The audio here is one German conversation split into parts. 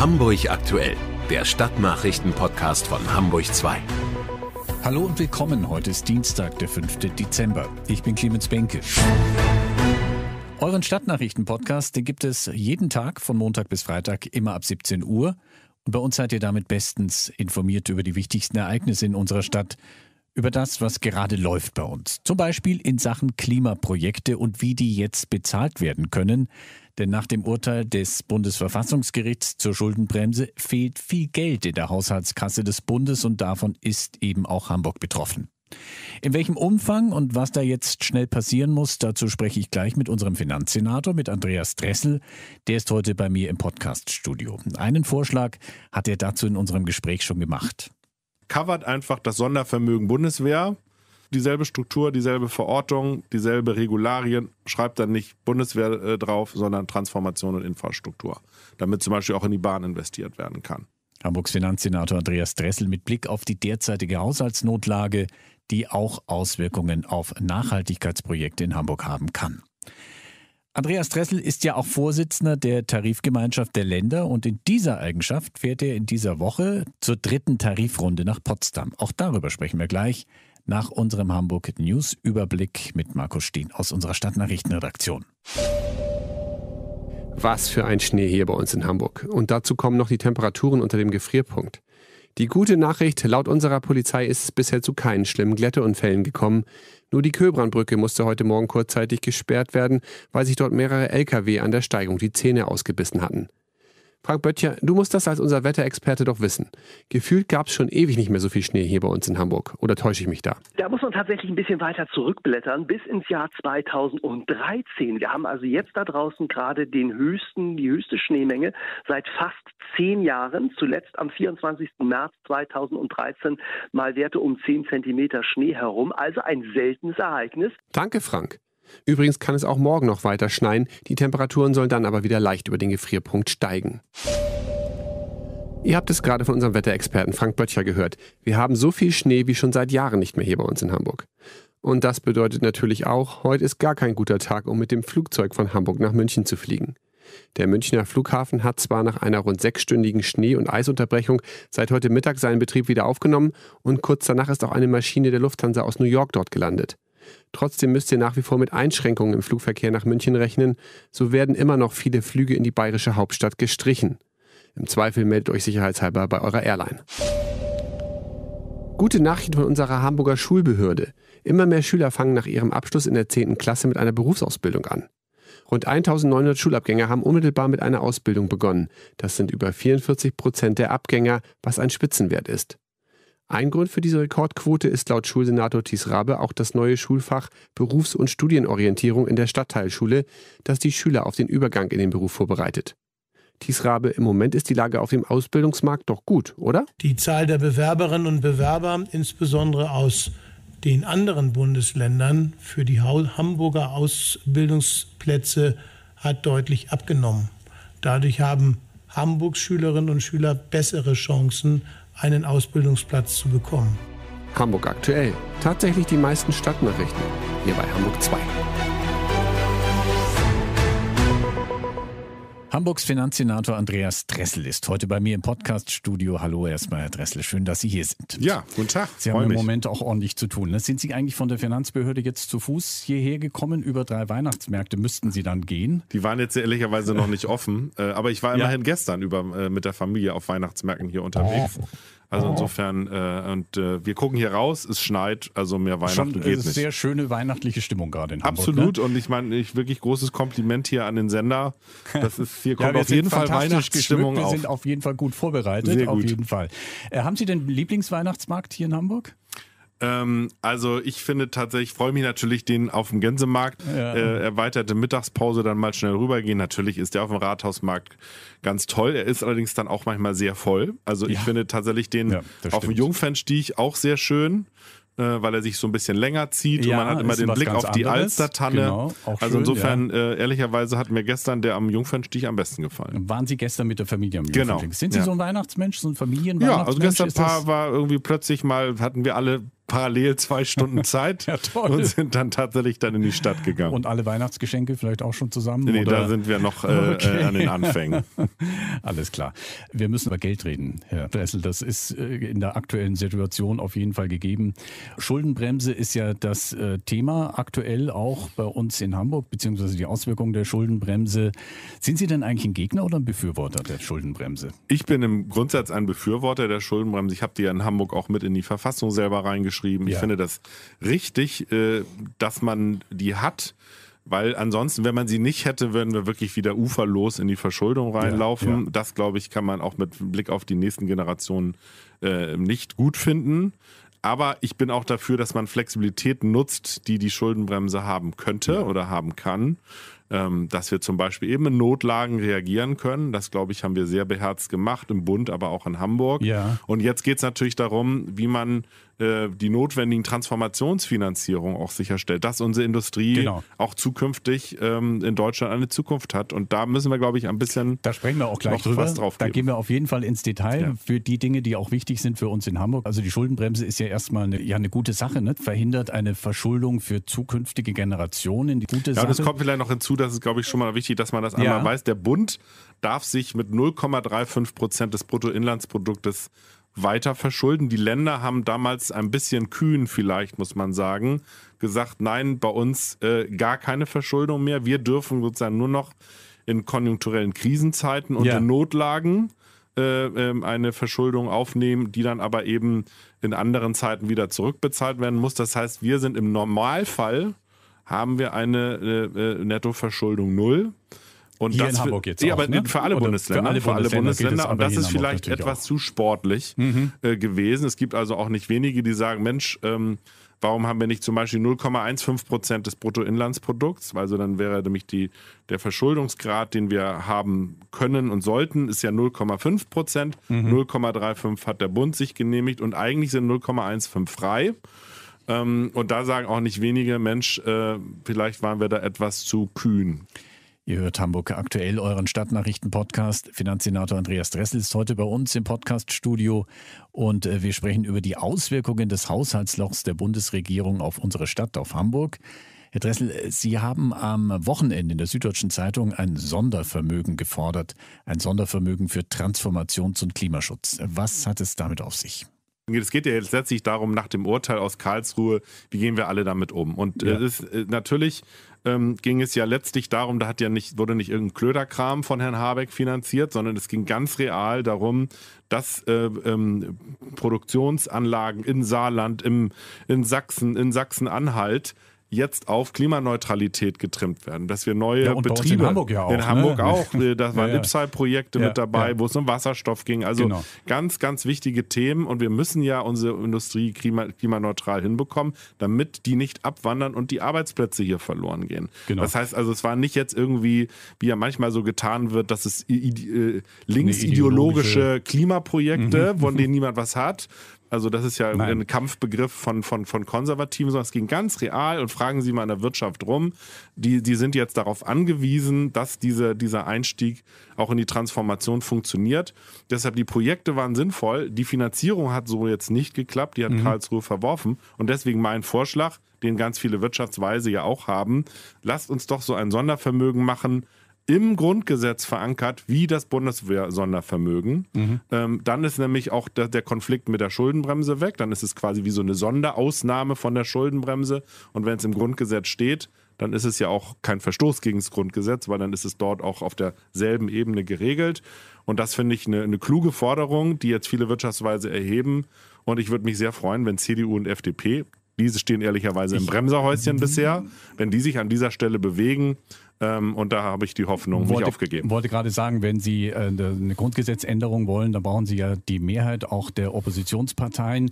Hamburg aktuell, der Stadtnachrichten-Podcast von Hamburg 2. Hallo und willkommen. Heute ist Dienstag, der 5. Dezember. Ich bin Clemens Benke. Euren Stadtnachrichten-Podcast, den gibt es jeden Tag von Montag bis Freitag immer ab 17 Uhr. Und bei uns seid ihr damit bestens informiert über die wichtigsten Ereignisse in unserer Stadt über das, was gerade läuft bei uns. Zum Beispiel in Sachen Klimaprojekte und wie die jetzt bezahlt werden können. Denn nach dem Urteil des Bundesverfassungsgerichts zur Schuldenbremse fehlt viel Geld in der Haushaltskasse des Bundes und davon ist eben auch Hamburg betroffen. In welchem Umfang und was da jetzt schnell passieren muss, dazu spreche ich gleich mit unserem Finanzsenator, mit Andreas Dressel. Der ist heute bei mir im Podcaststudio. Einen Vorschlag hat er dazu in unserem Gespräch schon gemacht covert einfach das Sondervermögen Bundeswehr. Dieselbe Struktur, dieselbe Verortung, dieselbe Regularien, schreibt dann nicht Bundeswehr äh, drauf, sondern Transformation und Infrastruktur, damit zum Beispiel auch in die Bahn investiert werden kann. Hamburgs Finanzsenator Andreas Dressel mit Blick auf die derzeitige Haushaltsnotlage, die auch Auswirkungen auf Nachhaltigkeitsprojekte in Hamburg haben kann. Andreas Dressel ist ja auch Vorsitzender der Tarifgemeinschaft der Länder und in dieser Eigenschaft fährt er in dieser Woche zur dritten Tarifrunde nach Potsdam. Auch darüber sprechen wir gleich nach unserem Hamburg News Überblick mit Markus Steen aus unserer Stadtnachrichtenredaktion. Was für ein Schnee hier bei uns in Hamburg. Und dazu kommen noch die Temperaturen unter dem Gefrierpunkt. Die gute Nachricht, laut unserer Polizei ist es bisher zu keinen schlimmen Glätteunfällen gekommen. Nur die Köbrandbrücke musste heute Morgen kurzzeitig gesperrt werden, weil sich dort mehrere Lkw an der Steigung die Zähne ausgebissen hatten. Frank Böttcher, du musst das als unser Wetterexperte doch wissen. Gefühlt gab es schon ewig nicht mehr so viel Schnee hier bei uns in Hamburg. Oder täusche ich mich da? Da muss man tatsächlich ein bisschen weiter zurückblättern, bis ins Jahr 2013. Wir haben also jetzt da draußen gerade den höchsten, die höchste Schneemenge seit fast zehn Jahren. Zuletzt am 24. März 2013 mal Werte um 10 Zentimeter Schnee herum. Also ein seltenes Ereignis. Danke, Frank. Übrigens kann es auch morgen noch weiter schneien, die Temperaturen sollen dann aber wieder leicht über den Gefrierpunkt steigen. Ihr habt es gerade von unserem Wetterexperten Frank Böttcher gehört. Wir haben so viel Schnee wie schon seit Jahren nicht mehr hier bei uns in Hamburg. Und das bedeutet natürlich auch, heute ist gar kein guter Tag, um mit dem Flugzeug von Hamburg nach München zu fliegen. Der Münchner Flughafen hat zwar nach einer rund sechsstündigen Schnee- und Eisunterbrechung seit heute Mittag seinen Betrieb wieder aufgenommen und kurz danach ist auch eine Maschine der Lufthansa aus New York dort gelandet. Trotzdem müsst ihr nach wie vor mit Einschränkungen im Flugverkehr nach München rechnen. So werden immer noch viele Flüge in die bayerische Hauptstadt gestrichen. Im Zweifel meldet euch sicherheitshalber bei eurer Airline. Gute Nachricht von unserer Hamburger Schulbehörde. Immer mehr Schüler fangen nach ihrem Abschluss in der 10. Klasse mit einer Berufsausbildung an. Rund 1900 Schulabgänger haben unmittelbar mit einer Ausbildung begonnen. Das sind über 44 Prozent der Abgänger, was ein Spitzenwert ist. Ein Grund für diese Rekordquote ist laut Schulsenator Thies Rabe auch das neue Schulfach Berufs- und Studienorientierung in der Stadtteilschule, das die Schüler auf den Übergang in den Beruf vorbereitet. Thies Rabe, im Moment ist die Lage auf dem Ausbildungsmarkt doch gut, oder? Die Zahl der Bewerberinnen und Bewerber, insbesondere aus den anderen Bundesländern, für die Hamburger Ausbildungsplätze hat deutlich abgenommen. Dadurch haben Hamburgs Schülerinnen und Schüler bessere Chancen einen Ausbildungsplatz zu bekommen. Hamburg aktuell. Tatsächlich die meisten Stadtnachrichten. Hier bei Hamburg 2. Hamburgs Finanzsenator Andreas Dressel ist heute bei mir im Podcaststudio. Hallo erstmal, Herr Dressel, schön, dass Sie hier sind. Ja, guten Tag. Sie haben mich. im Moment auch ordentlich zu tun. Ne? Sind Sie eigentlich von der Finanzbehörde jetzt zu Fuß hierher gekommen? Über drei Weihnachtsmärkte müssten Sie dann gehen? Die waren jetzt ehrlicherweise noch nicht offen, äh, aber ich war immerhin ja. gestern über, äh, mit der Familie auf Weihnachtsmärkten hier unterwegs. Oh. Also oh. insofern, äh, und äh, wir gucken hier raus, es schneit, also mehr Weihnachten Schon, geht nicht. sehr schöne weihnachtliche Stimmung gerade in Hamburg. Ne? Absolut, ne? und ich meine, ich wirklich großes Kompliment hier an den Sender. Das ist hier kommt ja, auf jeden Fall Weihnachtsstimmung auf. Wir sind auf jeden Fall gut vorbereitet, sehr auf jeden Fall. Äh, haben Sie denn Lieblingsweihnachtsmarkt hier in Hamburg? Ähm, also ich finde tatsächlich, freue mich natürlich, den auf dem Gänsemarkt, ja. äh, erweiterte Mittagspause dann mal schnell rübergehen. Natürlich ist der auf dem Rathausmarkt ganz toll. Er ist allerdings dann auch manchmal sehr voll. Also ich ja. finde tatsächlich den ja, auf dem Jungfernstieg auch sehr schön äh, weil er sich so ein bisschen länger zieht ja, und man hat immer den Blick auf die Alstertanne. Genau, also schön, insofern, ja. äh, ehrlicherweise hat mir gestern der am Jungfernstich am besten gefallen. Waren Sie gestern mit der Familie am genau, Jungfernstieg? Genau. Sind Sie ja. so ein Weihnachtsmensch, so ein Familienweihnachtsmensch? Ja, also gestern Paar war irgendwie plötzlich mal, hatten wir alle parallel zwei Stunden Zeit ja, und sind dann tatsächlich dann in die Stadt gegangen. Und alle Weihnachtsgeschenke vielleicht auch schon zusammen? Nee, oder? da sind wir noch äh, okay. Äh, an den Anfängen. Alles klar. Wir müssen über Geld reden, Herr Dressel. Das ist äh, in der aktuellen Situation auf jeden Fall gegeben. Schuldenbremse ist ja das äh, Thema aktuell auch bei uns in Hamburg, beziehungsweise die Auswirkungen der Schuldenbremse. Sind Sie denn eigentlich ein Gegner oder ein Befürworter der Schuldenbremse? Ich bin im Grundsatz ein Befürworter der Schuldenbremse. Ich habe die ja in Hamburg auch mit in die Verfassung selber reingeschrieben geschrieben. Ja. Ich finde das richtig, äh, dass man die hat. Weil ansonsten, wenn man sie nicht hätte, würden wir wirklich wieder uferlos in die Verschuldung reinlaufen. Ja, das, glaube ich, kann man auch mit Blick auf die nächsten Generationen äh, nicht gut finden. Aber ich bin auch dafür, dass man Flexibilität nutzt, die die Schuldenbremse haben könnte ja. oder haben kann. Ähm, dass wir zum Beispiel eben in Notlagen reagieren können. Das, glaube ich, haben wir sehr beherzt gemacht, im Bund, aber auch in Hamburg. Ja. Und jetzt geht es natürlich darum, wie man äh, die notwendigen Transformationsfinanzierungen auch sicherstellt, dass unsere Industrie genau. auch zukünftig ähm, in Deutschland eine Zukunft hat. Und da müssen wir, glaube ich, ein bisschen. Da sprechen wir auch gleich drüber. drauf da gehen wir auf jeden Fall ins Detail ja. für die Dinge, die auch wichtig sind für uns in Hamburg. Also die Schuldenbremse ist ja erstmal eine, ja, eine gute Sache, ne? verhindert eine Verschuldung für zukünftige Generationen. Die gute ja, Sache. und es kommt vielleicht noch hinzu, das ist, glaube ich, schon mal wichtig, dass man das einmal ja. weiß. Der Bund darf sich mit 0,35 Prozent des Bruttoinlandsproduktes weiter verschulden. Die Länder haben damals ein bisschen kühn vielleicht, muss man sagen, gesagt, nein, bei uns äh, gar keine Verschuldung mehr. Wir dürfen sozusagen nur noch in konjunkturellen Krisenzeiten und ja. in Notlagen äh, ähm, eine Verschuldung aufnehmen, die dann aber eben in anderen Zeiten wieder zurückbezahlt werden muss. Das heißt, wir sind im Normalfall, haben wir eine äh, äh, Nettoverschuldung null. Und Hier das in Hamburg jetzt. Ja, aber ne? für alle Bundesländer. Für alle, für alle Bundesländer. Und das ist vielleicht etwas auch. zu sportlich mhm. äh, gewesen. Es gibt also auch nicht wenige, die sagen: Mensch, ähm, warum haben wir nicht zum Beispiel 0,15 Prozent des Bruttoinlandsprodukts? Also dann wäre nämlich die, der Verschuldungsgrad, den wir haben können und sollten, ist ja 0,5 Prozent. Mhm. 0,35 hat der Bund sich genehmigt und eigentlich sind 0,15 frei. Ähm, und da sagen auch nicht wenige, Mensch, äh, vielleicht waren wir da etwas zu kühn. Ihr hört Hamburg aktuell, euren Stadtnachrichten-Podcast. Finanzsenator Andreas Dressel ist heute bei uns im Podcaststudio und äh, wir sprechen über die Auswirkungen des Haushaltslochs der Bundesregierung auf unsere Stadt, auf Hamburg. Herr Dressel, äh, Sie haben am Wochenende in der Süddeutschen Zeitung ein Sondervermögen gefordert, ein Sondervermögen für Transformations- und Klimaschutz. Was hat es damit auf sich? es geht ja letztlich darum, nach dem Urteil aus Karlsruhe, wie gehen wir alle damit um? Und äh, ja. äh, ist, natürlich ähm, ging es ja letztlich darum, da hat ja nicht, wurde nicht irgendein Klöderkram von Herrn Habeck finanziert, sondern es ging ganz real darum, dass äh, ähm, Produktionsanlagen in Saarland, im, in Sachsen, in Sachsen-Anhalt jetzt auf Klimaneutralität getrimmt werden, dass wir neue ja, Betriebe in Hamburg ja auch, in ne? Hamburg ne? auch, äh, da waren ja, Ipsal-Projekte ja. mit dabei, wo es um Wasserstoff ging, also genau. ganz ganz wichtige Themen und wir müssen ja unsere Industrie klimaneutral hinbekommen, damit die nicht abwandern und die Arbeitsplätze hier verloren gehen. Genau. Das heißt also, es war nicht jetzt irgendwie, wie ja manchmal so getan wird, dass es äh, linksideologische Klimaprojekte, mhm. von denen niemand was hat, also das ist ja Nein. ein Kampfbegriff von, von, von Konservativen, sondern es ging ganz real und fragen Sie mal in der Wirtschaft rum. Die, die sind jetzt darauf angewiesen, dass diese, dieser Einstieg auch in die Transformation funktioniert. Deshalb die Projekte waren sinnvoll. Die Finanzierung hat so jetzt nicht geklappt. Die hat mhm. Karlsruhe verworfen. Und deswegen mein Vorschlag, den ganz viele Wirtschaftsweise ja auch haben, lasst uns doch so ein Sondervermögen machen, im Grundgesetz verankert, wie das Bundeswehr-Sondervermögen. Mhm. Ähm, dann ist nämlich auch der, der, Konflikt mit der Schuldenbremse weg. Dann ist es quasi wie so eine Sonderausnahme von der Schuldenbremse. Und wenn es im Grundgesetz steht, dann ist es ja auch kein Verstoß gegen das Grundgesetz, weil dann ist es dort auch auf derselben Ebene geregelt. Und das finde ich eine, eine kluge Forderung, die jetzt viele Wirtschaftsweise erheben. Und ich würde mich sehr freuen, wenn CDU und FDP, diese stehen ehrlicherweise im Bremserhäuschen mhm. bisher, wenn die sich an dieser Stelle bewegen ähm, und da habe ich die Hoffnung wollte, nicht aufgegeben. Ich wollte gerade sagen, wenn Sie äh, eine Grundgesetzänderung wollen, dann brauchen Sie ja die Mehrheit auch der Oppositionsparteien.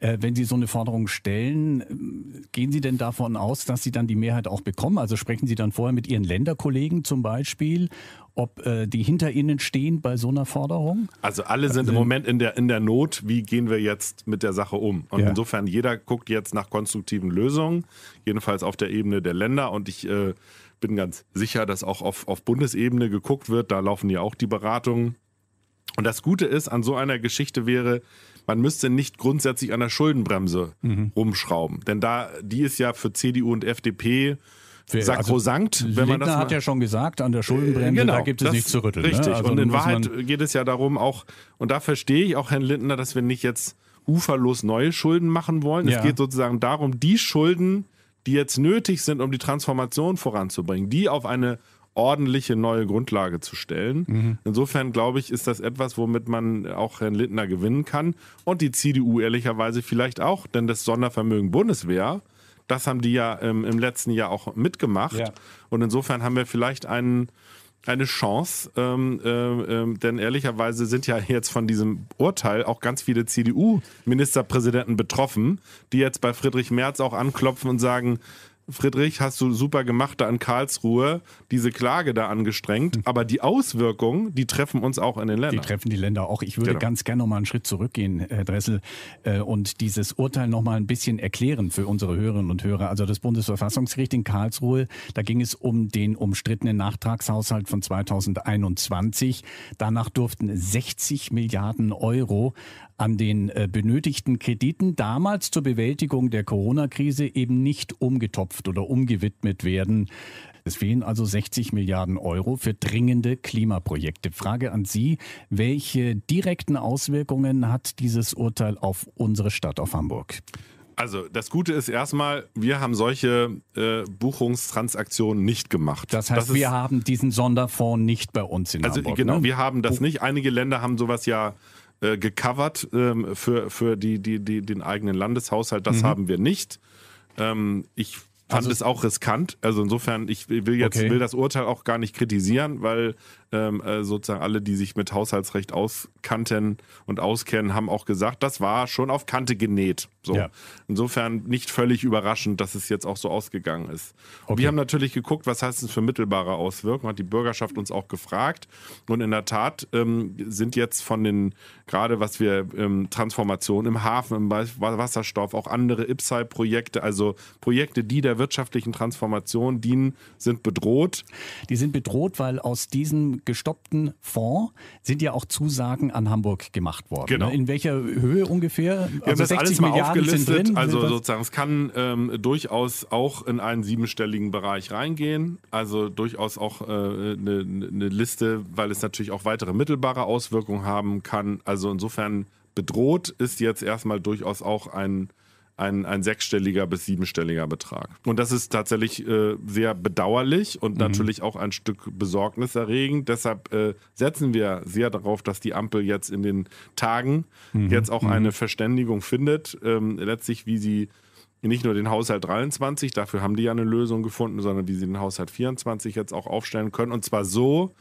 Äh, wenn Sie so eine Forderung stellen, äh, gehen Sie denn davon aus, dass Sie dann die Mehrheit auch bekommen? Also sprechen Sie dann vorher mit Ihren Länderkollegen zum Beispiel ob äh, die hinter Ihnen stehen bei so einer Forderung? Also alle sind also, im Moment in der, in der Not, wie gehen wir jetzt mit der Sache um? Und ja. insofern, jeder guckt jetzt nach konstruktiven Lösungen, jedenfalls auf der Ebene der Länder. Und ich äh, bin ganz sicher, dass auch auf, auf Bundesebene geguckt wird. Da laufen ja auch die Beratungen. Und das Gute ist, an so einer Geschichte wäre, man müsste nicht grundsätzlich an der Schuldenbremse mhm. rumschrauben. Denn da, die ist ja für CDU und FDP also sakrosankt. Also, wenn man das hat ja schon gesagt, an der äh, Schuldenbremse, genau, da gibt es nichts zu rütteln. Ne? Richtig. Ne? Also und in Wahrheit geht es ja darum auch, und da verstehe ich auch Herrn Lindner, dass wir nicht jetzt uferlos neue Schulden machen wollen. Ja. Es geht sozusagen darum, die Schulden, die jetzt nötig sind, um die Transformation voranzubringen, die auf eine ordentliche neue Grundlage zu stellen. Mhm. Insofern glaube ich, ist das etwas, womit man auch Herrn Lindner gewinnen kann und die CDU ehrlicherweise vielleicht auch, denn das Sondervermögen Bundeswehr, das haben die ja ähm, im letzten Jahr auch mitgemacht. Ja. Und insofern haben wir vielleicht einen eine Chance, ähm, ähm, ähm, denn ehrlicherweise sind ja jetzt von diesem Urteil auch ganz viele CDU-Ministerpräsidenten betroffen, die jetzt bei Friedrich Merz auch anklopfen und sagen, Friedrich, hast du super gemacht, da in Karlsruhe diese Klage da angestrengt. Hm. Aber die Auswirkungen, die treffen uns auch in den Ländern. Die treffen die Länder auch. Ich würde genau. ganz gerne nochmal einen Schritt zurückgehen, Herr Dressel, äh, und dieses Urteil nochmal ein bisschen erklären für unsere Hörerinnen und Hörer. Also das Bundesverfassungsgericht in Karlsruhe, da ging es um den umstrittenen Nachtragshaushalt von 2021. Danach durften 60 Milliarden Euro an den äh, benötigten Krediten damals zur Bewältigung der Corona-Krise eben nicht umgetopft oder umgewidmet werden. Es fehlen also 60 Milliarden Euro für dringende Klimaprojekte. Frage an Sie, welche direkten Auswirkungen hat dieses Urteil auf unsere Stadt, auf Hamburg? Also das Gute ist erstmal, wir haben solche äh, Buchungstransaktionen nicht gemacht. Das heißt, das ist, wir haben diesen Sonderfonds nicht bei uns in also, Hamburg. Genau, ne? wir haben das nicht. Einige Länder haben sowas ja äh, gecovert ähm, für, für die, die, die, den eigenen Landeshaushalt. Das mhm. haben wir nicht. Ähm, ich fand also, es auch riskant. Also insofern, ich will jetzt okay. will das Urteil auch gar nicht kritisieren, weil ähm, äh, sozusagen alle, die sich mit Haushaltsrecht auskannten und auskennen, haben auch gesagt, das war schon auf Kante genäht. So. Ja. Insofern nicht völlig überraschend, dass es jetzt auch so ausgegangen ist. Und wir haben natürlich geguckt, was heißt es für mittelbare Auswirkungen, hat die Bürgerschaft uns auch gefragt. Und in der Tat ähm, sind jetzt von den, gerade was wir ähm, Transformation im Hafen, im Wasserstoff, auch andere IPSAI-Projekte, also Projekte, die der wirtschaftlichen Transformation dienen, sind bedroht. Die sind bedroht, weil aus diesem gestoppten Fonds sind ja auch Zusagen an Hamburg gemacht worden. Genau. Ne? In welcher Höhe ungefähr? Wir also haben das alles mal aufgelistet. Drin, also sozusagen, es kann ähm, durchaus auch in einen siebenstelligen Bereich reingehen. Also durchaus auch eine äh, ne, ne Liste, weil es natürlich auch weitere mittelbare Auswirkungen haben kann. Also insofern bedroht ist jetzt erstmal durchaus auch ein ein, ein sechsstelliger bis siebenstelliger Betrag. Und das ist tatsächlich äh, sehr bedauerlich und mhm. natürlich auch ein Stück besorgniserregend. Deshalb äh, setzen wir sehr darauf, dass die Ampel jetzt in den Tagen mhm. jetzt auch mhm. eine Verständigung findet, ähm, letztlich wie sie nicht nur den Haushalt 23, dafür haben die ja eine Lösung gefunden, sondern wie sie den Haushalt 24 jetzt auch aufstellen können. Und zwar so,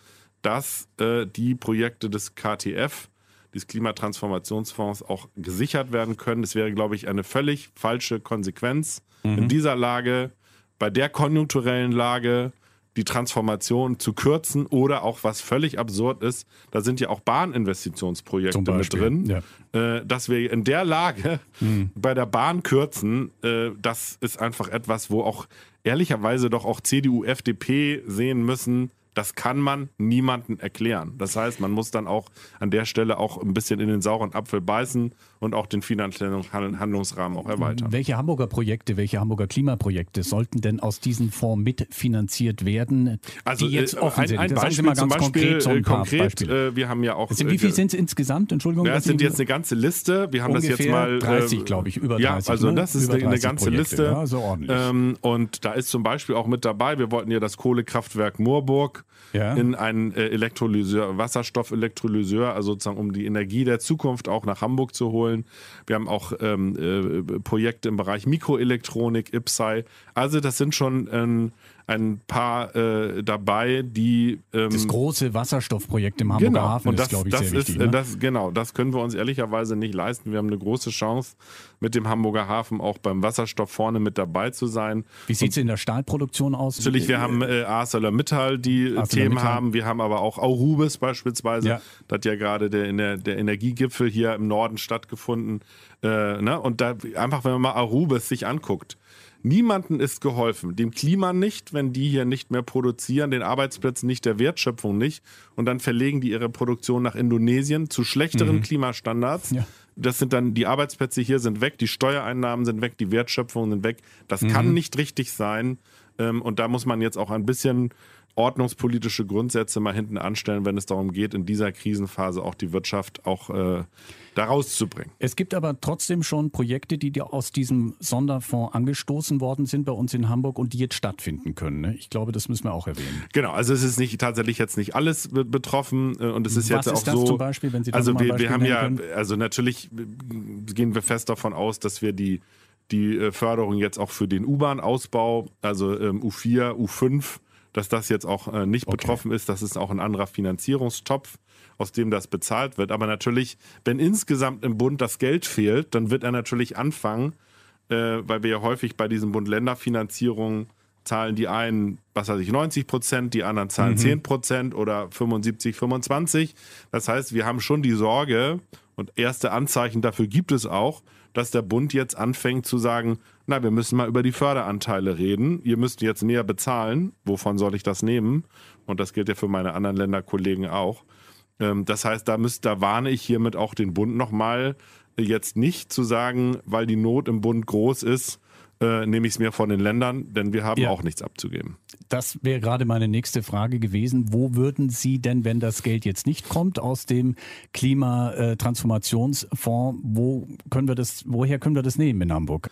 dass äh, die Projekte des KTF des Klimatransformationsfonds auch gesichert werden können. Das wäre, glaube ich, eine völlig falsche Konsequenz mhm. in dieser Lage, bei der konjunkturellen Lage die Transformation zu kürzen oder auch was völlig absurd ist, da sind ja auch Bahninvestitionsprojekte mit drin, ja. äh, dass wir in der Lage mhm. bei der Bahn kürzen, äh, das ist einfach etwas, wo auch ehrlicherweise doch auch CDU, FDP sehen müssen, das kann man niemandem erklären. Das heißt, man muss dann auch an der Stelle auch ein bisschen in den sauren Apfel beißen und auch den finanziellen Handlungsrahmen auch erweitern. Welche Hamburger Projekte, welche Hamburger Klimaprojekte sollten denn aus diesem Fonds mitfinanziert werden, also, die jetzt offen äh, ein, sind? Ein Beispiel, mal ganz Beispiel, äh, konkret, so konkret äh, wir haben ja auch... Sind, wie äh, viel sind es insgesamt? Entschuldigung. Ja, das sind jetzt eine ganze Liste. Wir haben das jetzt mal... 30, glaube ich, über 30. Ja, also ne? das ist eine, eine ganze Projekte, Liste. Ja, so ordentlich. Ähm, und da ist zum Beispiel auch mit dabei, wir wollten ja das Kohlekraftwerk Moorburg ja. in einen Elektrolyseur, Wasserstoffelektrolyseur, also sozusagen um die Energie der Zukunft auch nach Hamburg zu holen. Schulen. Wir haben auch ähm, äh, Projekte im Bereich Mikroelektronik, IPSI. Also das sind schon ähm, ein paar äh, dabei, die. Ähm, das große Wasserstoffprojekt im Hamburger genau. Hafen und das, ist, glaube ich, das sehr ist, wichtig. Äh, ne? Das, genau, das können wir uns ehrlicherweise nicht leisten. Wir haben eine große Chance, mit dem Hamburger Hafen auch beim Wasserstoff vorne mit dabei zu sein. Wie sieht es in der Stahlproduktion aus? Natürlich, wir äh, haben äh, ArcelorMittal, die ArcelorMittal. Themen haben. Wir haben aber auch Aurubis beispielsweise. Ja. Da hat ja gerade der, der, der Energiegipfel hier im Norden stattgefunden. Äh, ne? Und da einfach, wenn man mal Arubis sich anguckt, Niemanden ist geholfen. Dem Klima nicht, wenn die hier nicht mehr produzieren, den Arbeitsplätzen nicht, der Wertschöpfung nicht. Und dann verlegen die ihre Produktion nach Indonesien zu schlechteren mhm. Klimastandards. Ja. Das sind dann, die Arbeitsplätze hier sind weg, die Steuereinnahmen sind weg, die Wertschöpfung sind weg. Das mhm. kann nicht richtig sein. Ähm, und da muss man jetzt auch ein bisschen ordnungspolitische Grundsätze mal hinten anstellen, wenn es darum geht, in dieser Krisenphase auch die Wirtschaft auch äh, da rauszubringen. Es gibt aber trotzdem schon Projekte, die aus diesem Sonderfonds angestoßen worden sind bei uns in Hamburg und die jetzt stattfinden können. Ne? Ich glaube, das müssen wir auch erwähnen. Genau, also es ist nicht tatsächlich jetzt nicht alles betroffen äh, und es ist Was jetzt ist das so. Zum Beispiel, wenn Sie das also wir, wir haben ja, können? also natürlich äh, gehen wir fest davon aus, dass wir die die äh, Förderung jetzt auch für den U-Bahn-Ausbau, also ähm, U4, U5 dass das jetzt auch äh, nicht okay. betroffen ist. Das ist auch ein anderer Finanzierungstopf, aus dem das bezahlt wird. Aber natürlich, wenn insgesamt im Bund das Geld fehlt, dann wird er natürlich anfangen, äh, weil wir ja häufig bei diesen Bund-Länder-Finanzierungen zahlen die einen, was weiß ich, 90 Prozent, die anderen zahlen mhm. 10 Prozent oder 75, 25. Das heißt, wir haben schon die Sorge und erste Anzeichen dafür gibt es auch, dass der Bund jetzt anfängt zu sagen, na, wir müssen mal über die Förderanteile reden. Ihr müsst jetzt näher bezahlen. Wovon soll ich das nehmen? Und das gilt ja für meine anderen Länderkollegen auch. Ähm, das heißt, da, müsst, da warne ich hiermit auch den Bund nochmal, äh, jetzt nicht zu sagen, weil die Not im Bund groß ist, äh, nehme ich es mir von den Ländern, denn wir haben ja. auch nichts abzugeben. Das wäre gerade meine nächste Frage gewesen. Wo würden Sie denn, wenn das Geld jetzt nicht kommt aus dem Klimatransformationsfonds, äh, wo können wir das, woher können wir das nehmen in Hamburg?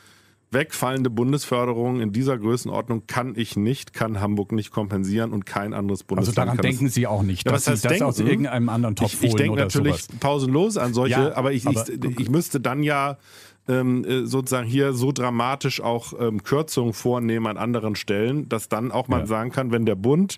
Wegfallende Bundesförderung in dieser Größenordnung kann ich nicht, kann Hamburg nicht kompensieren und kein anderes also Bundesland. Also daran denken Sie auch nicht, ja, dass das Sie das denken? aus hm? irgendeinem anderen Topf ich, ich denke natürlich sowas. pausenlos an solche, ja, aber, ich, aber ich, ich, müsste dann ja ähm, äh, sozusagen hier so dramatisch auch ähm, Kürzungen vornehmen an anderen Stellen, dass dann auch man ja. sagen kann, wenn der Bund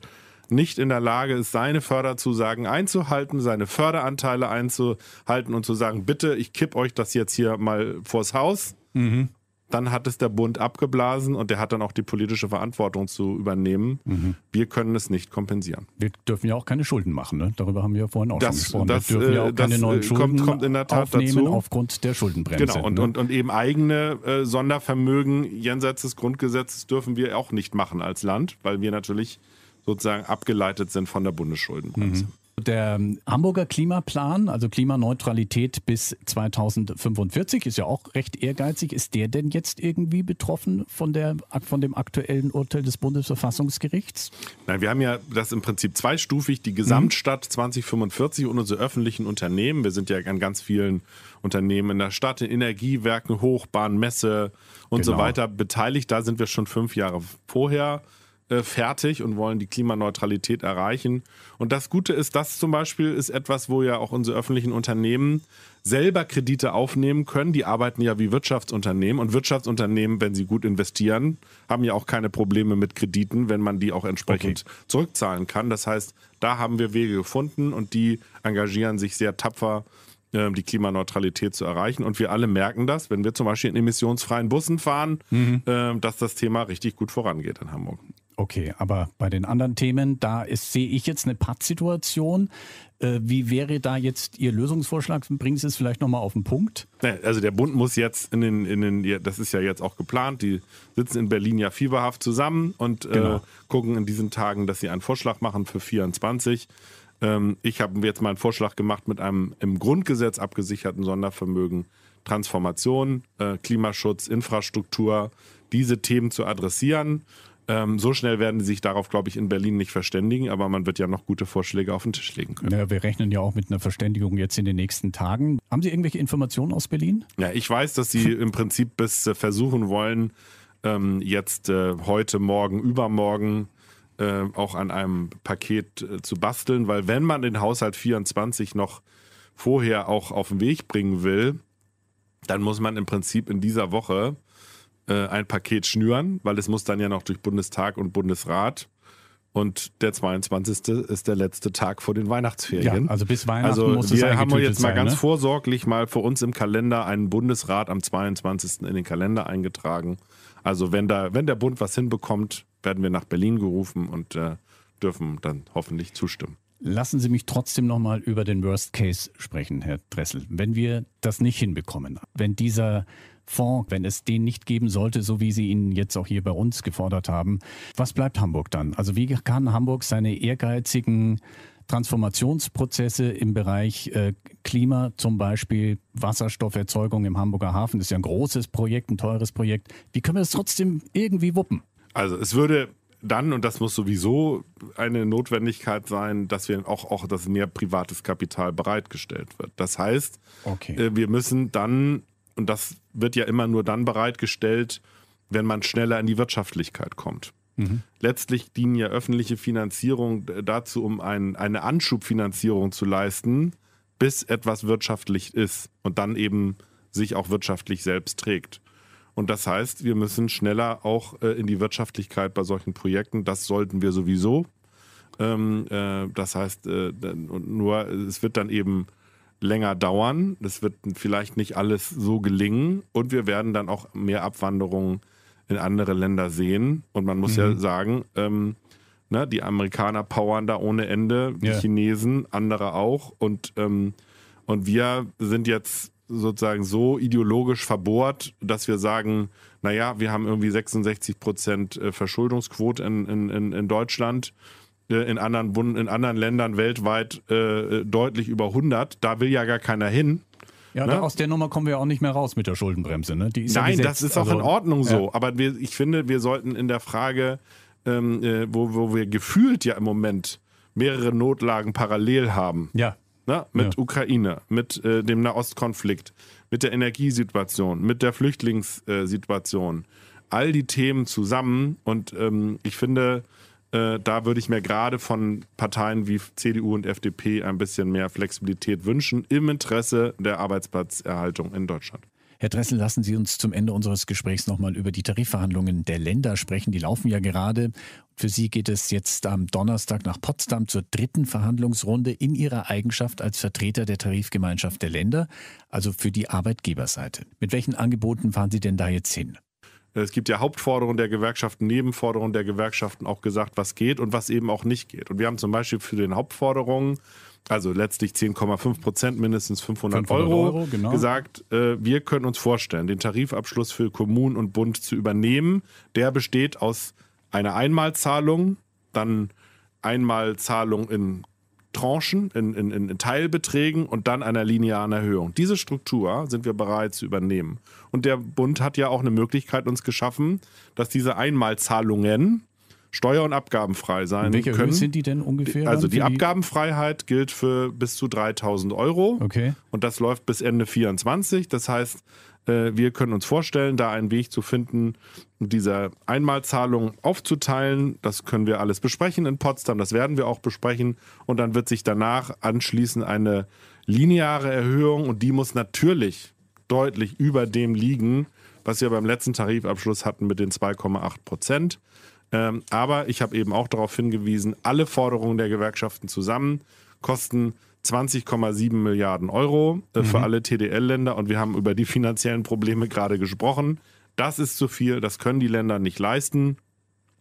nicht in der Lage ist, seine Förderzusagen einzuhalten, seine Förderanteile einzuhalten und zu sagen, bitte, ich kipp euch das jetzt hier mal vors Haus, mhm dann hat es der Bund abgeblasen und der hat dann auch die politische Verantwortung zu übernehmen. Mhm. Wir können es nicht kompensieren. Wir dürfen ja auch keine Schulden machen, ne? darüber haben wir ja vorhin auch das, schon gesprochen. Das, wir dürfen ja auch äh, keine neuen äh, Schulden kommt, kommt in der Tat dazu. aufgrund der Schuldenbremse. Genau, und, ne? und, und eben eigene äh, Sondervermögen jenseits des Grundgesetzes dürfen wir auch nicht machen als Land, weil wir natürlich sozusagen abgeleitet sind von der Bundesschuldenbremse. Mhm. Der Hamburger Klimaplan, also Klimaneutralität bis 2045, ist ja auch recht ehrgeizig. Ist der denn jetzt irgendwie betroffen von, der, von dem aktuellen Urteil des Bundesverfassungsgerichts? Nein, wir haben ja das im Prinzip zweistufig, die Gesamtstadt mhm. 2045 und unsere öffentlichen Unternehmen. Wir sind ja an ganz vielen Unternehmen in der Stadt, in Energiewerken, Hochbahn, Messe und genau. so weiter beteiligt. Da sind wir schon fünf Jahre vorher äh, fertig und wollen die Klimaneutralität erreichen. Und das Gute ist, das zum Beispiel ist etwas, wo ja auch unsere öffentlichen Unternehmen selber Kredite aufnehmen können. Die arbeiten ja wie Wirtschaftsunternehmen und Wirtschaftsunternehmen, wenn sie gut investieren, haben ja auch keine Probleme mit Krediten, wenn man die auch entsprechend okay. zurückzahlen kann. Das heißt, da haben wir Wege gefunden und die engagieren sich sehr tapfer ähm, die Klimaneutralität zu erreichen. Und wir alle merken das, wenn wir zum Beispiel in emissionsfreien Bussen fahren, mhm. Ähm, dass das Thema richtig gut vorangeht in Hamburg. Okay, aber bei den anderen Themen, da ist, sehe ich jetzt eine Pattsituation. Äh, wie wäre da jetzt Ihr Lösungsvorschlag? Bringen Sie es vielleicht nochmal auf den Punkt? Ne, also der Bund muss jetzt in den, in den, das ist ja jetzt auch geplant, die sitzen in Berlin ja fieberhaft zusammen und äh, genau. äh, gucken in diesen Tagen, dass sie einen Vorschlag machen für 24. Ähm, ich habe jetzt mal einen Vorschlag gemacht mit einem im Grundgesetz abgesicherten Sondervermögen, Transformation, äh, Klimaschutz, Infrastruktur, diese Themen zu adressieren ähm, so schnell werden sie sich darauf, glaube ich, in Berlin nicht verständigen, aber man wird ja noch gute Vorschläge auf den Tisch legen können. Ja, wir rechnen ja auch mit einer Verständigung jetzt in den nächsten Tagen. Haben Sie irgendwelche Informationen aus Berlin? Ja, ich weiß, dass Sie im Prinzip bis äh, versuchen wollen, ähm, jetzt äh, heute, morgen, übermorgen äh, auch an einem Paket äh, zu basteln, weil wenn man den Haushalt 24 noch vorher auch auf den Weg bringen will, dann muss man im Prinzip in dieser Woche äh, ein Paket schnüren, weil es muss dann ja noch durch Bundestag und Bundesrat. Und der 22. ist der letzte Tag vor den Weihnachtsferien. Ja, also bis Weihnachten also muss wir es haben wir jetzt mal ganz ne? vorsorglich mal für uns im Kalender einen Bundesrat am 22. in den Kalender eingetragen. Also wenn da, wenn der Bund was hinbekommt, werden wir nach Berlin gerufen und äh, dürfen dann hoffentlich zustimmen. Lassen Sie mich trotzdem nochmal über den Worst Case sprechen, Herr Dressel. Wenn wir das nicht hinbekommen, wenn dieser Fonds, wenn es den nicht geben sollte, so wie Sie ihn jetzt auch hier bei uns gefordert haben. Was bleibt Hamburg dann? Also wie kann Hamburg seine ehrgeizigen Transformationsprozesse im Bereich äh, Klima, zum Beispiel Wasserstofferzeugung im Hamburger Hafen, ist ja ein großes Projekt, ein teures Projekt. Wie können wir das trotzdem irgendwie wuppen? Also es würde dann, und das muss sowieso eine Notwendigkeit sein, dass wir auch, auch dass mehr privates Kapital bereitgestellt wird. Das heißt, okay. Äh, wir müssen dann und das wird ja immer nur dann bereitgestellt, wenn man schneller in die Wirtschaftlichkeit kommt. Mhm. Letztlich dienen ja öffentliche Finanzierung dazu, um ein, eine Anschubfinanzierung zu leisten, bis etwas wirtschaftlich ist und dann eben sich auch wirtschaftlich selbst trägt. Und das heißt, wir müssen schneller auch äh, in die Wirtschaftlichkeit bei solchen Projekten. Das sollten wir sowieso. Ähm, äh, das heißt, äh, nur es wird dann eben länger dauern. Das wird vielleicht nicht alles so gelingen und wir werden dann auch mehr Abwanderungen in andere Länder sehen. Und man muss mhm. ja sagen, ähm, ne, die Amerikaner powern da ohne Ende, die yeah. Chinesen, andere auch. Und, ähm, und wir sind jetzt sozusagen so ideologisch verbohrt, dass wir sagen, naja, wir haben irgendwie 66 Prozent äh, Verschuldungsquote in, in, in Deutschland Ne, in anderen, Bund in anderen Ländern weltweit äh, deutlich über 100. Da will ja gar keiner hin. Ja, ne? aus der Nummer kommen wir auch nicht mehr raus mit der Schuldenbremse. Ne? Nein, ja das ist auch also, in Ordnung so. Ja. Aber wir, ich finde, wir sollten in der Frage, ähm, äh, wo, wo wir gefühlt ja im Moment mehrere Notlagen parallel haben. Ja. Ne? Mit ja. Ukraine, mit äh, dem Nahostkonflikt, mit der Energiesituation, mit der Flüchtlingssituation. Äh, all die Themen zusammen. Und ähm, ich finde, äh, da würde ich mir gerade von Parteien wie CDU und FDP ein bisschen mehr Flexibilität wünschen im Interesse der Arbeitsplatzerhaltung in Deutschland. Herr Dressel, lassen Sie uns zum Ende unseres Gesprächs nochmal über die Tarifverhandlungen der Länder sprechen. Die laufen ja gerade. Für Sie geht es jetzt am Donnerstag nach Potsdam zur dritten Verhandlungsrunde in Ihrer Eigenschaft als Vertreter der Tarifgemeinschaft der Länder, also für die Arbeitgeberseite. Mit welchen Angeboten fahren Sie denn da jetzt hin? Es gibt ja Hauptforderungen der Gewerkschaften, Nebenforderungen der Gewerkschaften auch gesagt, was geht und was eben auch nicht geht. Und wir haben zum Beispiel für den Hauptforderungen, also letztlich 10,5 Prozent, mindestens 500, 500 Euro, Euro genau. gesagt, äh, wir können uns vorstellen, den Tarifabschluss für Kommunen und Bund zu übernehmen. Der besteht aus einer Einmalzahlung, dann Einmalzahlung in Tranchen, in, in, in Teilbeträgen und dann einer linearen Erhöhung. Diese Struktur sind wir bereit zu übernehmen. Und der Bund hat ja auch eine Möglichkeit uns geschaffen, dass diese Einmalzahlungen steuer- und abgabenfrei sein Welche können. Höhe sind die denn ungefähr? Also die Abgabenfreiheit gilt für bis zu 3000 Euro. Okay. Und das läuft bis Ende 2024. Das heißt, äh, wir können uns vorstellen, da einen Weg zu finden, diese Einmalzahlung aufzuteilen. Das können wir alles besprechen in Potsdam. Das werden wir auch besprechen. Und dann wird sich danach anschließend eine lineare Erhöhung und die muss natürlich deutlich über dem liegen, was wir beim letzten Tarifabschluss hatten mit den 2,8 Prozent. Ähm, aber ich habe eben auch darauf hingewiesen, alle Forderungen der Gewerkschaften zusammen kosten 20,7 Milliarden Euro äh, mhm. für alle TDL-Länder und wir haben über die finanziellen Probleme gerade gesprochen. Das ist zu viel, das können die Länder nicht leisten.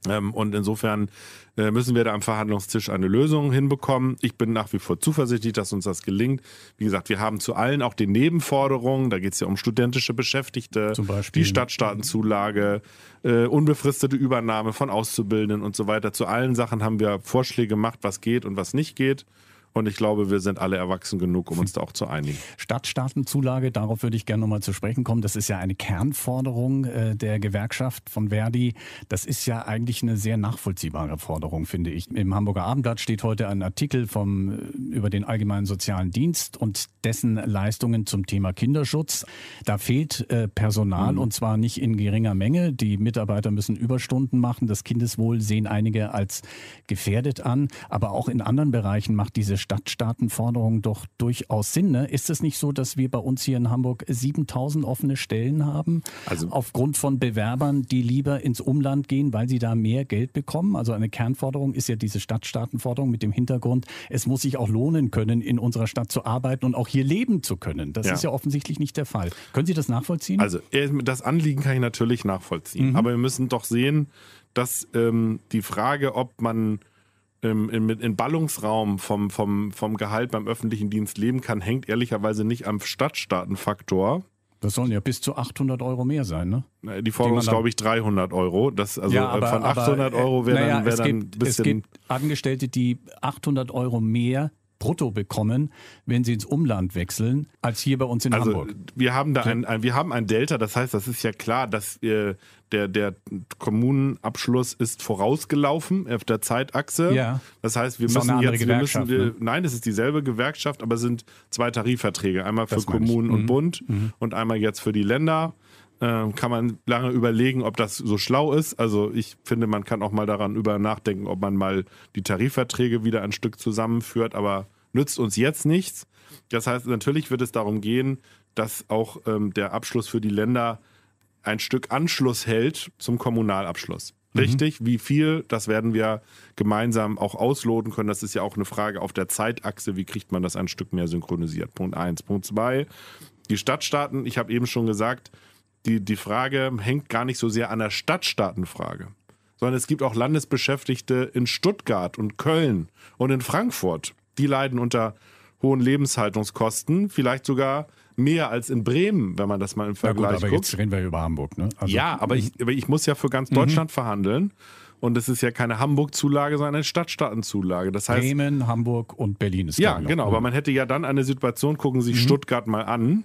Ähm, und insofern äh, müssen wir da am Verhandlungstisch eine Lösung hinbekommen. Ich bin nach wie vor zuversichtlich, dass uns das gelingt. Wie gesagt, wir haben zu allen auch den Nebenforderungen. Da geht es ja um studentische Beschäftigte, die Stadtstaatenzulage, äh, unbefristete Übernahme von Auszubildenden und so weiter. Zu allen Sachen haben wir Vorschläge gemacht, was geht und was nicht geht. Und ich glaube, wir sind alle erwachsen genug, um uns da auch zu einigen. Stadtstaatenzulage, darauf würde ich gerne nochmal zu sprechen kommen. Das ist ja eine Kernforderung äh, der Gewerkschaft von Verdi. Das ist ja eigentlich eine sehr nachvollziehbare Forderung, finde ich. Im Hamburger Abendblatt steht heute ein Artikel vom, äh, über den Allgemeinen Sozialen Dienst und dessen Leistungen zum Thema Kinderschutz. Da fehlt äh, Personal mhm. und zwar nicht in geringer Menge. Die Mitarbeiter müssen Überstunden machen. Das Kindeswohl sehen einige als gefährdet an. Aber auch in anderen Bereichen macht diese Stadtstaatenforderung doch durchaus Sinn. Ne? Ist es nicht so, dass wir bei uns hier in Hamburg 7000 offene Stellen haben, also aufgrund von Bewerbern, die lieber ins Umland gehen, weil sie da mehr Geld bekommen? Also eine Kernforderung ist ja diese Stadtstaatenforderung mit dem Hintergrund, es muss sich auch lohnen können, in unserer Stadt zu arbeiten und auch hier leben zu können. Das ja. ist ja offensichtlich nicht der Fall. Können Sie das nachvollziehen? Also äh, das Anliegen kann ich natürlich nachvollziehen, mhm. aber wir müssen doch sehen, dass ähm, die Frage, ob man im, im, Ballungsraum vom, vom, vom Gehalt beim öffentlichen Dienst leben kann, hängt ehrlicherweise nicht am Stadtstaatenfaktor. Das sollen ja bis zu 800 Euro mehr sein, ne? Die Forderung ist, glaube ich, 300 Euro. Das, also ja, äh, aber, von 800 aber, Euro äh, wäre naja, dann, wär es dann ein bisschen. Es gibt Angestellte, die 800 Euro mehr brutto bekommen, wenn sie ins Umland wechseln, als hier bei uns in also, Hamburg. Wir haben da ein, ein, wir haben ein Delta, das heißt, das ist ja klar, dass äh, der, der Kommunenabschluss ist vorausgelaufen auf der Zeitachse. Ja. Das heißt, wir das müssen jetzt, wir müssen, wir, ne? nein, es ist dieselbe Gewerkschaft, aber es sind zwei Tarifverträge, einmal für das Kommunen und mhm. Bund mhm. und einmal jetzt für die Länder äh, kann man lange überlegen, ob das so schlau ist. Also ich finde, man kann auch mal daran über nachdenken, ob man mal die Tarifverträge wieder ein Stück zusammenführt, aber nützt uns jetzt nichts. Das heißt, natürlich wird es darum gehen, dass auch ähm, der Abschluss für die Länder ein Stück Anschluss hält zum Kommunalabschluss. Mhm. Richtig, mhm. wie viel, das werden wir gemeinsam auch ausloten können. Das ist ja auch eine Frage auf der Zeitachse, wie kriegt man das ein Stück mehr synchronisiert. Punkt 1. Punkt 2, die Stadtstaaten, ich habe eben schon gesagt, die, die Frage hängt gar nicht so sehr an der Stadtstaatenfrage, sondern es gibt auch Landesbeschäftigte in Stuttgart und Köln und in Frankfurt. Die leiden unter hohen Lebenshaltungskosten, vielleicht sogar mehr als in Bremen, wenn man das mal im Vergleich gut, aber guckt. Jetzt reden wir über Hamburg, ne? Also ja, aber ich, mhm. aber ich muss ja für ganz mhm. Deutschland mhm. verhandeln. Und es ist ja keine Hamburg-Zulage, sondern eine Stadtstaatenzulage. Das heißt, Bremen, Hamburg und Berlin ist Ja, genau. Aber mhm. man hätte ja dann eine Situation, gucken Sie sich mhm. Stuttgart mal an,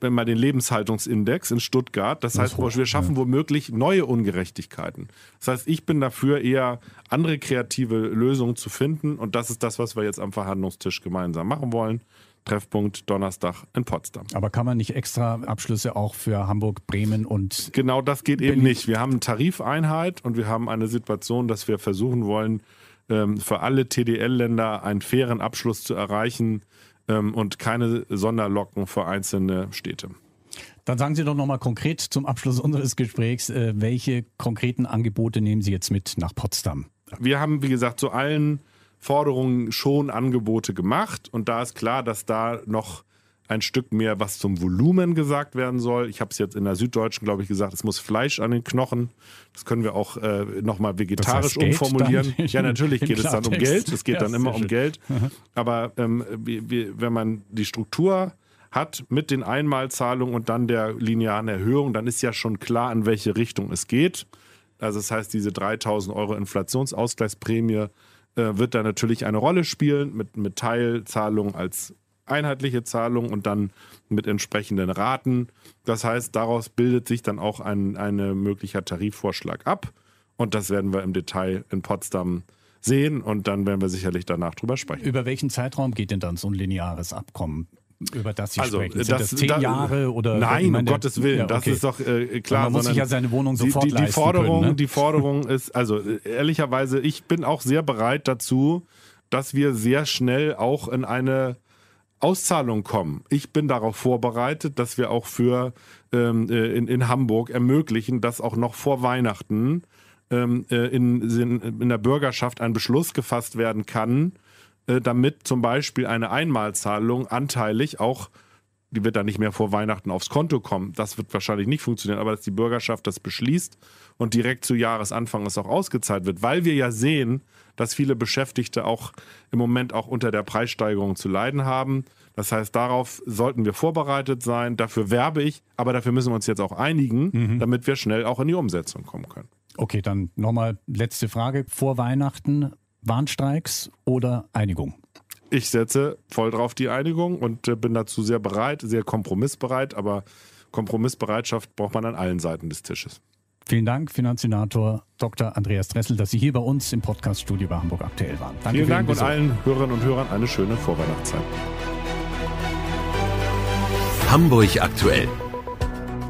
wenn man den Lebenshaltungsindex in Stuttgart. Das heißt, das wir schaffen womöglich neue Ungerechtigkeiten. Das heißt, ich bin dafür, eher andere kreative Lösungen zu finden. Und das ist das, was wir jetzt am Verhandlungstisch gemeinsam machen wollen. Treffpunkt Donnerstag in Potsdam. Aber kann man nicht extra Abschlüsse auch für Hamburg, Bremen und. Genau das geht Berlin. eben nicht. Wir haben eine Tarifeinheit und wir haben eine Situation, dass wir versuchen wollen, ähm, für alle TDL-Länder einen fairen Abschluss zu erreichen, ähm, und keine Sonderlocken für einzelne Städte. Dann sagen Sie doch nochmal konkret zum Abschluss unseres Gesprächs, äh, welche konkreten Angebote nehmen Sie jetzt mit nach Potsdam? Wir haben, wie gesagt, zu allen Forderungen schon Angebote gemacht und da ist klar, dass da noch ein Stück mehr, was zum Volumen gesagt werden soll. Ich habe es jetzt in der Süddeutschen, glaube ich, gesagt, es muss Fleisch an den Knochen. Das können wir auch äh, nochmal vegetarisch das heißt, umformulieren. ja, natürlich geht es dann um Geld. Es geht ja, dann immer um Geld. Aber ähm, wie, wie, wenn man die Struktur hat mit den Einmalzahlungen und dann der linearen Erhöhung, dann ist ja schon klar, in welche Richtung es geht. Also das heißt, diese 3000 Euro Inflationsausgleichsprämie äh, wird da natürlich eine Rolle spielen mit, mit Teilzahlungen als einheitliche Zahlung und dann mit entsprechenden Raten. Das heißt, daraus bildet sich dann auch ein, ein möglicher Tarifvorschlag ab. Und das werden wir im Detail in Potsdam sehen und dann werden wir sicherlich danach drüber sprechen. Über welchen Zeitraum geht denn dann so ein lineares Abkommen? über das Sie also, sprechen. Sind das, das zehn da, Jahre oder? Nein, um Gottes Willen, ja, okay. das ist doch äh, klar. Man muss sich ja seine Wohnung sofort die, die, die Forderung, können, ne? Die Forderung ist, also äh, ehrlicherweise, ich bin auch sehr bereit dazu, dass wir sehr schnell auch in eine Auszahlungen kommen. Ich bin darauf vorbereitet, dass wir auch für ähm, äh, in, in Hamburg ermöglichen, dass auch noch vor Weihnachten ähm, äh, in, in, der Bürgerschaft ein Beschluss gefasst werden kann, äh, damit zum Beispiel eine Einmalzahlung anteilig auch die wird dann nicht mehr vor Weihnachten aufs Konto kommen. Das wird wahrscheinlich nicht funktionieren, aber dass die Bürgerschaft das beschließt und direkt zu Jahresanfang es auch ausgezahlt wird, weil wir ja sehen, dass viele Beschäftigte auch im Moment auch unter der Preissteigerung zu leiden haben. Das heißt, darauf sollten wir vorbereitet sein. Dafür werbe ich, aber dafür müssen wir uns jetzt auch einigen, mhm. damit wir schnell auch in die Umsetzung kommen können. Okay, dann nochmal letzte Frage. Vor Weihnachten Warnstreiks oder Einigung? ich setze voll drauf die Einigung und äh, bin dazu sehr bereit, sehr kompromissbereit, aber Kompromissbereitschaft braucht man an allen Seiten des Tisches. Vielen Dank, Finanzsenator Dr. Andreas Dressel, dass Sie hier bei uns im Podcaststudio bei Hamburg aktuell waren. Danke Vielen Dank und allen Hörerinnen und Hörern eine schöne Vorweihnachtszeit. Hamburg aktuell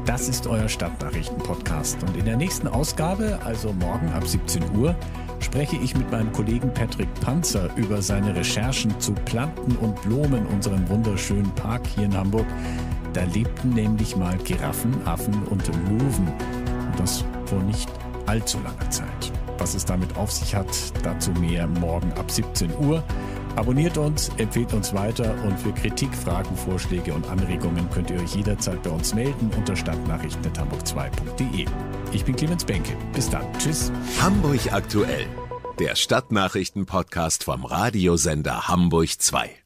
das ist euer Stadtnachrichten-Podcast. Und in der nächsten Ausgabe, also morgen ab 17 Uhr, spreche ich mit meinem Kollegen Patrick Panzer über seine Recherchen zu Planten und Blumen, unserem wunderschönen Park hier in Hamburg. Da lebten nämlich mal Giraffen, Affen und Löwen. Und das vor nicht allzu langer Zeit. Was es damit auf sich hat, dazu mehr morgen ab 17 Uhr. Abonniert uns, empfehlt uns weiter und für Kritik, Fragen, Vorschläge und Anregungen könnt ihr euch jederzeit bei uns melden unter stadtnachrichten.hamburg2.de. Ich bin Clemens Benke. Bis dann. Tschüss. Hamburg aktuell. Der Stadtnachrichten-Podcast vom Radiosender Hamburg 2.